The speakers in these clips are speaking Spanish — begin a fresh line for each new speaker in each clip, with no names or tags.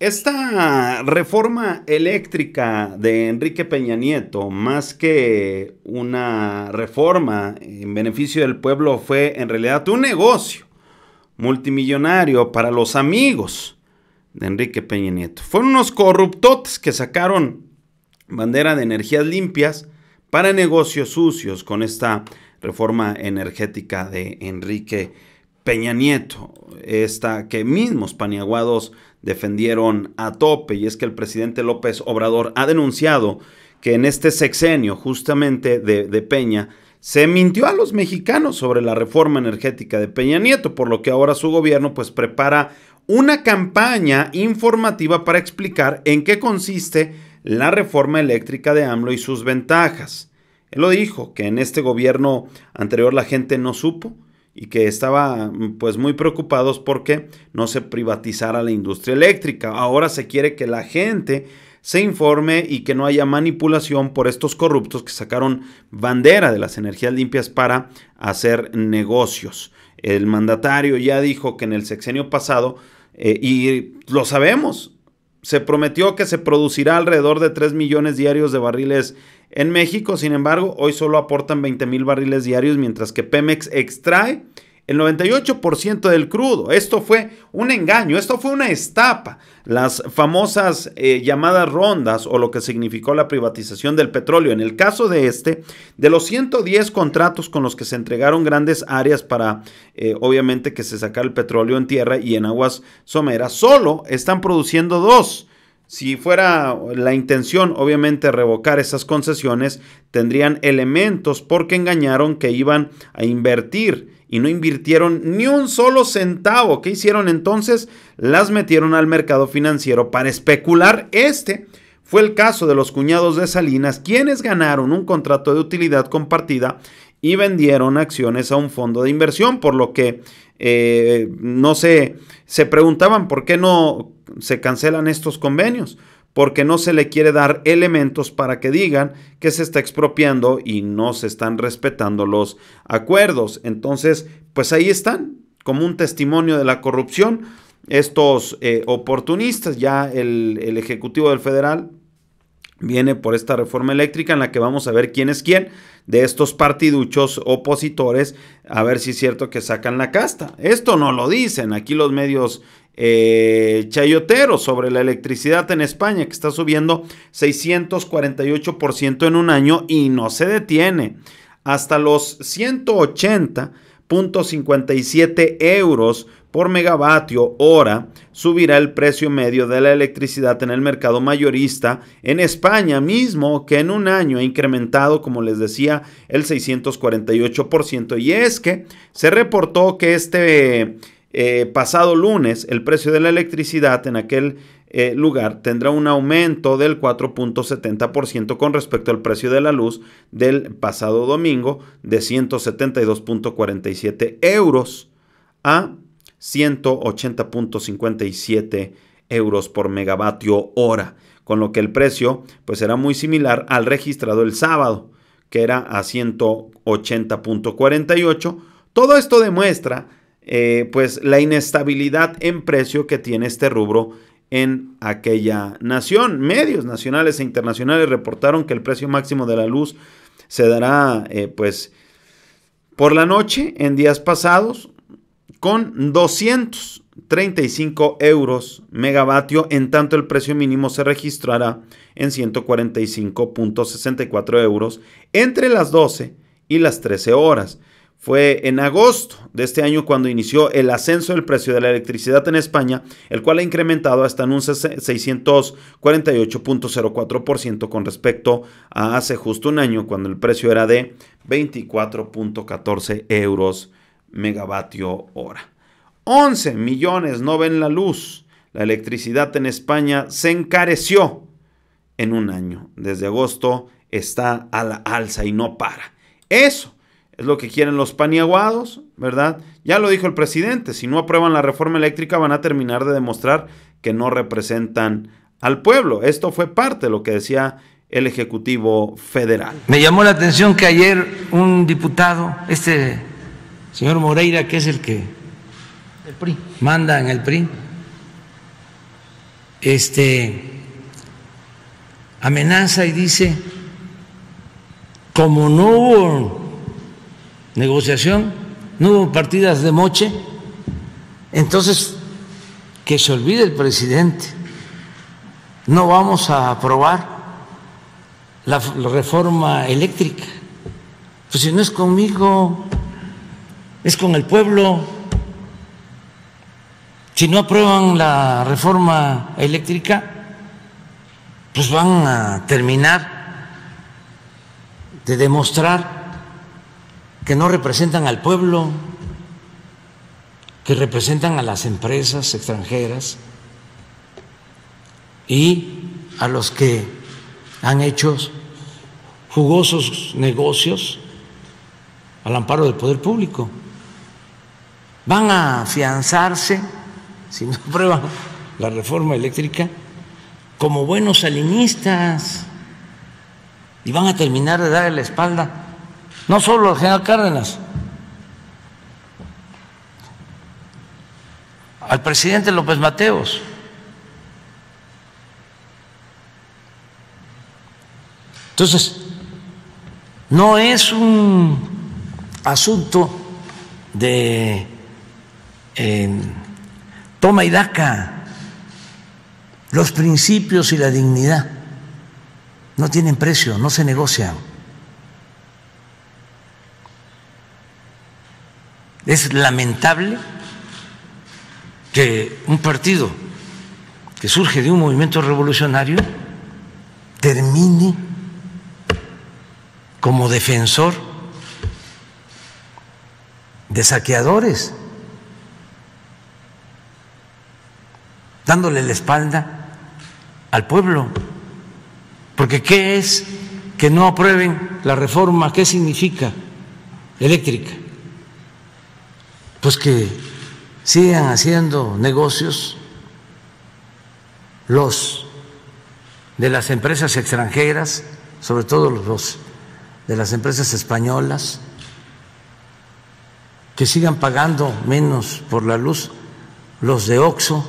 Esta reforma eléctrica de Enrique Peña Nieto, más que una reforma en beneficio del pueblo, fue en realidad un negocio multimillonario para los amigos de Enrique Peña Nieto. Fueron unos corruptotes que sacaron bandera de energías limpias para negocios sucios con esta reforma energética de Enrique Peña Peña Nieto, esta que mismos paniaguados defendieron a tope, y es que el presidente López Obrador ha denunciado que en este sexenio justamente de, Peña, se mintió a los mexicanos sobre la reforma energética de Peña Nieto, por lo que ahora su gobierno pues prepara una campaña informativa para explicar en qué consiste la reforma eléctrica de AMLO y sus ventajas. Él lo dijo, que en este gobierno anterior la gente no supo, y que estaba mm, pues muy preocupados porque no se privatizara la industria eléctrica. Ahora se quiere que la gente se informe y que no haya manipulación por estos corruptos que sacaron bandera de las energías limpias para hacer negocios. El mandatario ya dijo que en el sexenio pasado, eh, y lo sabemos, se prometió que se producirá alrededor de 3 millones diarios de barriles en México, sin embargo, hoy solo aportan 20 mil barriles diarios, mientras que Pemex extrae el 98% del crudo. Esto fue un engaño, esto fue una estapa, Las famosas eh, llamadas rondas o lo que significó la privatización del petróleo. En el caso de este, de los 110 contratos con los que se entregaron grandes áreas para, eh, obviamente, que se sacara el petróleo en tierra y en aguas someras, solo están produciendo dos. Si fuera la intención, obviamente, revocar esas concesiones, tendrían elementos porque engañaron que iban a invertir y no invirtieron ni un solo centavo. ¿Qué hicieron entonces? Las metieron al mercado financiero para especular. Este fue el caso de los cuñados de Salinas, quienes ganaron un contrato de utilidad compartida y vendieron acciones a un fondo de inversión, por lo que eh, no se, se preguntaban por qué no se cancelan estos convenios porque no se le quiere dar elementos para que digan que se está expropiando y no se están respetando los acuerdos. Entonces, pues ahí están, como un testimonio de la corrupción, estos eh, oportunistas, ya el, el Ejecutivo del Federal viene por esta reforma eléctrica en la que vamos a ver quién es quién de estos partiduchos opositores, a ver si es cierto que sacan la casta. Esto no lo dicen, aquí los medios eh, chayotero sobre la electricidad en España, que está subiendo 648% en un año y no se detiene hasta los 180.57 euros por megavatio hora subirá el precio medio de la electricidad en el mercado mayorista en España mismo que en un año ha incrementado como les decía el 648% y es que se reportó que este eh, pasado lunes el precio de la electricidad en aquel eh, lugar tendrá un aumento del 4.70% con respecto al precio de la luz del pasado domingo de 172.47 euros a 180.57 euros por megavatio hora, con lo que el precio pues será muy similar al registrado el sábado, que era a 180.48. Todo esto demuestra eh, pues la inestabilidad en precio que tiene este rubro en aquella nación. Medios nacionales e internacionales reportaron que el precio máximo de la luz se dará eh, pues por la noche en días pasados con 235 euros megavatio, en tanto el precio mínimo se registrará en 145.64 euros entre las 12 y las 13 horas. Fue en agosto de este año cuando inició el ascenso del precio de la electricidad en España, el cual ha incrementado hasta en un 648.04% con respecto a hace justo un año cuando el precio era de 24.14 euros megavatio hora. 11 millones no ven la luz. La electricidad en España se encareció en un año. Desde agosto está a la alza y no para. Eso es lo que quieren los paniaguados, ¿verdad? Ya lo dijo el presidente, si no aprueban la reforma eléctrica van a terminar de demostrar que no representan al pueblo. Esto fue parte de lo que decía el Ejecutivo Federal.
Me llamó la atención que ayer un diputado, este señor Moreira, que es el que PRI. manda en el PRI, este amenaza y dice, como no negociación, no hubo partidas de moche, entonces que se olvide el presidente, no vamos a aprobar la, la reforma eléctrica, pues si no es conmigo, es con el pueblo. Si no aprueban la reforma eléctrica, pues van a terminar de demostrar que no representan al pueblo, que representan a las empresas extranjeras y a los que han hecho jugosos negocios al amparo del poder público. Van a afianzarse, si no aprueban la reforma eléctrica, como buenos salinistas y van a terminar de dar la espalda no solo al general Cárdenas, al presidente López Mateos. Entonces, no es un asunto de em, toma y daca. Los principios y la dignidad no tienen precio, no se negocian. Es lamentable que un partido que surge de un movimiento revolucionario termine como defensor de saqueadores, dándole la espalda al pueblo. Porque ¿qué es que no aprueben la reforma? ¿Qué significa eléctrica? pues que sigan haciendo negocios los de las empresas extranjeras, sobre todo los de las empresas españolas, que sigan pagando menos por la luz, los de Oxo,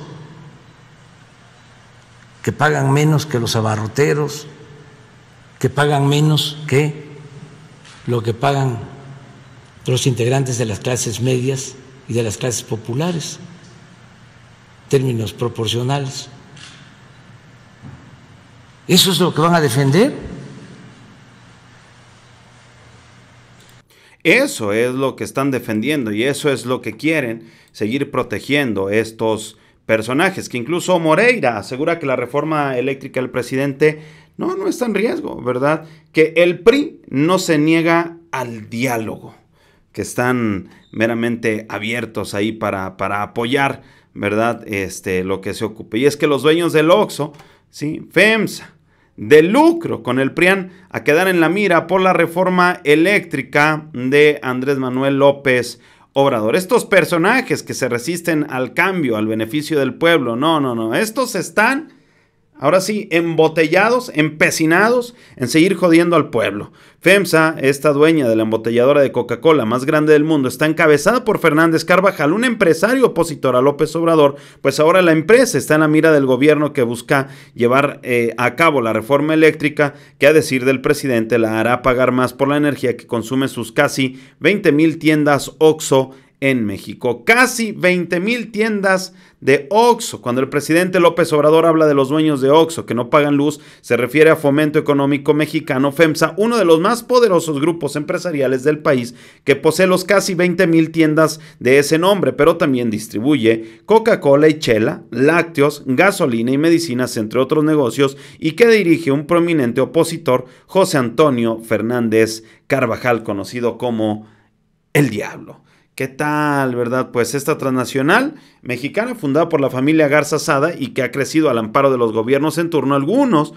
que pagan menos que los abarroteros, que pagan menos que lo que pagan los integrantes de las clases medias y de las clases populares, términos proporcionales. ¿Eso es lo que van a defender?
Eso es lo que están defendiendo y eso es lo que quieren seguir protegiendo estos personajes, que incluso Moreira asegura que la reforma eléctrica del presidente no, no está en riesgo, ¿verdad? Que el PRI no se niega al diálogo que están meramente abiertos ahí para, para apoyar, ¿verdad? Este, lo que se ocupe. Y es que los dueños del OXO, ¿sí? FEMSA, de lucro con el PRIAN a quedar en la mira por la reforma eléctrica de Andrés Manuel López Obrador. Estos personajes que se resisten al cambio, al beneficio del pueblo, no, no, no, estos están ahora sí, embotellados, empecinados en seguir jodiendo al pueblo. FEMSA, esta dueña de la embotelladora de Coca-Cola más grande del mundo, está encabezada por Fernández Carvajal, un empresario opositor a López Obrador, pues ahora la empresa está en la mira del gobierno que busca llevar eh, a cabo la reforma eléctrica, que a decir del presidente la hará pagar más por la energía que consume sus casi 20 mil tiendas OXO en México. Casi 20 mil tiendas de Oxxo. Cuando el presidente López Obrador habla de los dueños de Oxxo que no pagan luz, se refiere a Fomento Económico Mexicano, FEMSA, uno de los más poderosos grupos empresariales del país que posee los casi 20 mil tiendas de ese nombre, pero también distribuye Coca-Cola y Chela, lácteos, gasolina y medicinas, entre otros negocios, y que dirige un prominente opositor, José Antonio Fernández Carvajal, conocido como el Diablo. ¿Qué tal, verdad? Pues esta transnacional mexicana fundada por la familia Garza Sada y que ha crecido al amparo de los gobiernos en turno algunos,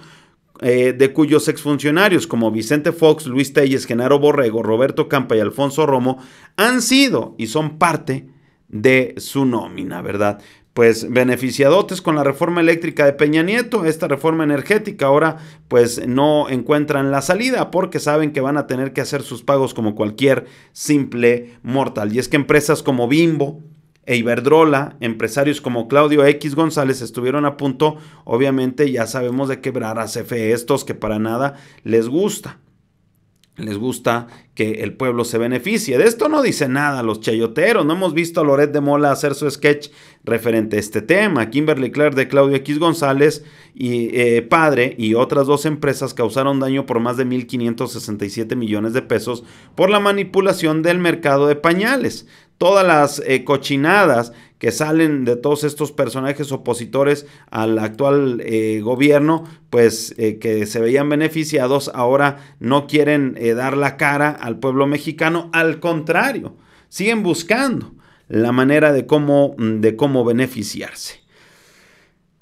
eh, de cuyos exfuncionarios como Vicente Fox, Luis Telles, Genaro Borrego, Roberto Campa y Alfonso Romo han sido y son parte de su nómina, ¿verdad? pues beneficiadotes con la reforma eléctrica de Peña Nieto, esta reforma energética ahora pues no encuentran la salida porque saben que van a tener que hacer sus pagos como cualquier simple mortal. Y es que empresas como Bimbo, e Iberdrola, empresarios como Claudio X González estuvieron a punto, obviamente ya sabemos de quebrar a CFE estos que para nada les gusta les gusta que el pueblo se beneficie. De esto no dice nada los chayoteros. No hemos visto a Loret de Mola hacer su sketch referente a este tema. Kimberly Clark de Claudio X González y eh, padre y otras dos empresas causaron daño por más de 1.567 millones de pesos por la manipulación del mercado de pañales. Todas las eh, cochinadas que salen de todos estos personajes opositores al actual eh, gobierno, pues eh, que se veían beneficiados, ahora no quieren eh, dar la cara al pueblo mexicano, al contrario, siguen buscando la manera de cómo, de cómo beneficiarse.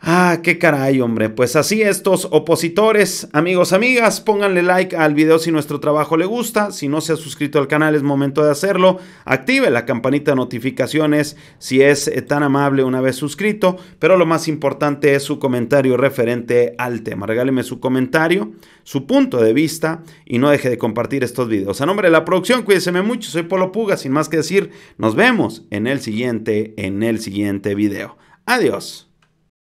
Ah, qué caray, hombre. Pues así estos opositores, amigos, amigas, pónganle like al video si nuestro trabajo le gusta. Si no se ha suscrito al canal es momento de hacerlo. Active la campanita de notificaciones si es eh, tan amable una vez suscrito. Pero lo más importante es su comentario referente al tema. Regáleme su comentario, su punto de vista y no deje de compartir estos videos. A nombre de la producción, cuídense mucho. Soy Polo Puga, sin más que decir. Nos vemos en el siguiente, en el siguiente video. Adiós.